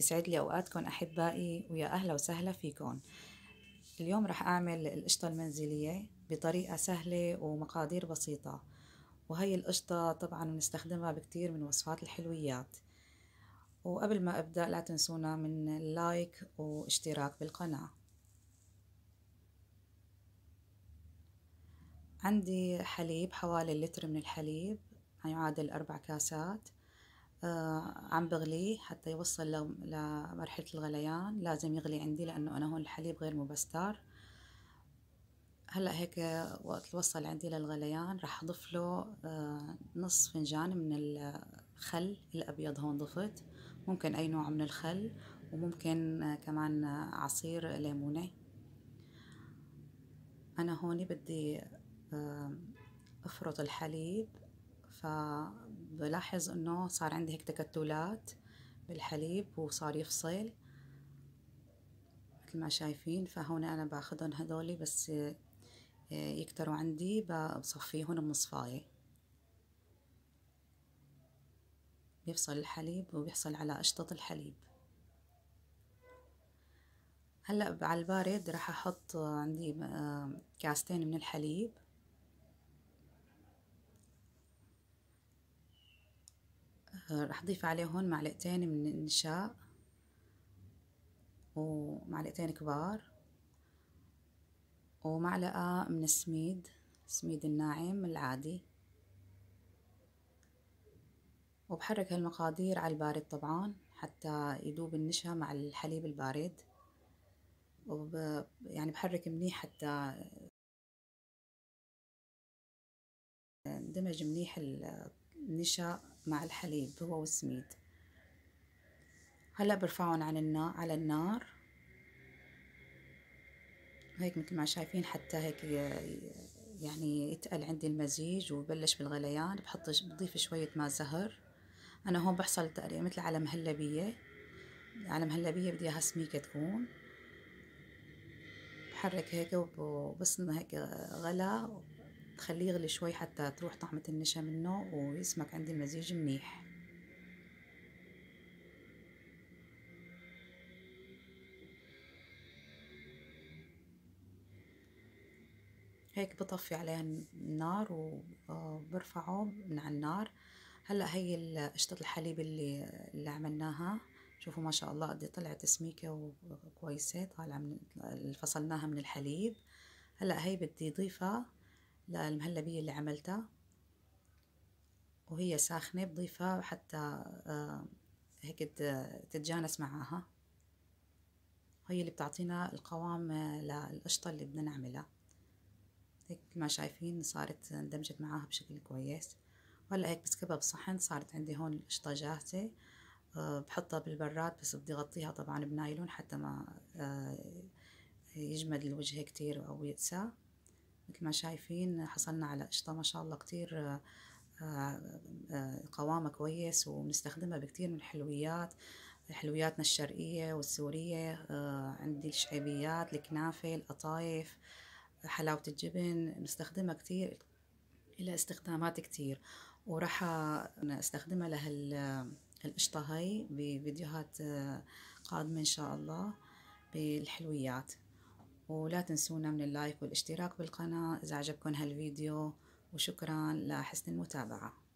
يسعد لي اوقاتكم احبائي ويا اهلا وسهلا فيكم اليوم رح اعمل القشطه المنزليه بطريقه سهله ومقادير بسيطه وهي القشطه طبعا بنستخدمها بكتير من وصفات الحلويات وقبل ما ابدا لا تنسونا من لايك واشتراك بالقناه عندي حليب حوالي لتر من الحليب يعني يعادل أربع كاسات آه، عم بغليه حتى يوصل لمرحلة الغليان لازم يغلي عندي لأنه أنا هون الحليب غير مبستر هلا هيك وقت وصل عندي للغليان راح اضيف له آه، نص فنجان من الخل الابيض هون ضفت ممكن اي نوع من الخل وممكن آه، كمان عصير ليمونه انا هون بدي افرط الحليب ف بلاحظ انه صار عندي هيك تكتلات بالحليب وصار يفصل مثل ما شايفين فهون انا باخذهم هذولي بس آه، يكتروا عندي بصفيهم بمصفاية بيفصل الحليب وبيحصل على قشطة الحليب هلأ على البارد راح أحط عندي آه، كاستين من الحليب راح أضيف عليه هون معلقتين من النشاء ومعلقتين كبار ومعلقة من السميد السميد الناعم العادي وبحرك هالمقادير على البارد طبعا حتى يدوب النشا مع الحليب البارد وب... يعني بحرك منيح حتى اندمج منيح النشا مع الحليب هو والسميد هلا برفعهم عن النار على النار هيك مثل ما شايفين حتى هيك يعني يتقل عندي المزيج وبلش بالغليان بحط بضيف شوية ماء زهر أنا هون بحصل تقريبا مثل على مهلبية على مهلبية بدي إياها سميكة تكون بحرك هيك وبصنع هيك غلا تخليه يغلي شوي حتى تروح طعمة النشا منه ويسمك عندي المزيج منيح هيك بطفي عليها النار وبرفعه من على النار هلا هي قشطة الحليب اللي اللي عملناها شوفوا ما شاء الله قد طلعت سميكة وكويسة طالعة من فصلناها من الحليب هلا هي بدي اضيفها المهلبية اللي عملتها وهي ساخنة بضيفها حتى آه، هيك تتجانس معاها هي اللي بتعطينا القوام آه، للقشطة اللي بدنا نعملها هيك ما شايفين صارت اندمجت معاها بشكل كويس وهلا هيك بسكبها بصحن صارت عندي هون القشطة جاهزة آه، بحطها بالبراد بس بدي اغطيها طبعا بنايلون حتى ما يجمد الوجه كتير او يقسى مثل ما شايفين حصلنا على قشطة ما شاء الله كتير آه، آه، قوامة كويس وبنستخدمها بكتير من الحلويات حلوياتنا الشرقية والسورية آه، عندي الشعبيات الكنافة القطايف حلاوة الجبن بنستخدمها كتير إلى استخدامات كتير وراح استخدمها لهالقشطة هاي بفيديوهات قادمة إن شاء الله بالحلويات ولا تنسونا من اللايك والاشتراك بالقناة إذا عجبكم هالفيديو وشكرا لحسن المتابعة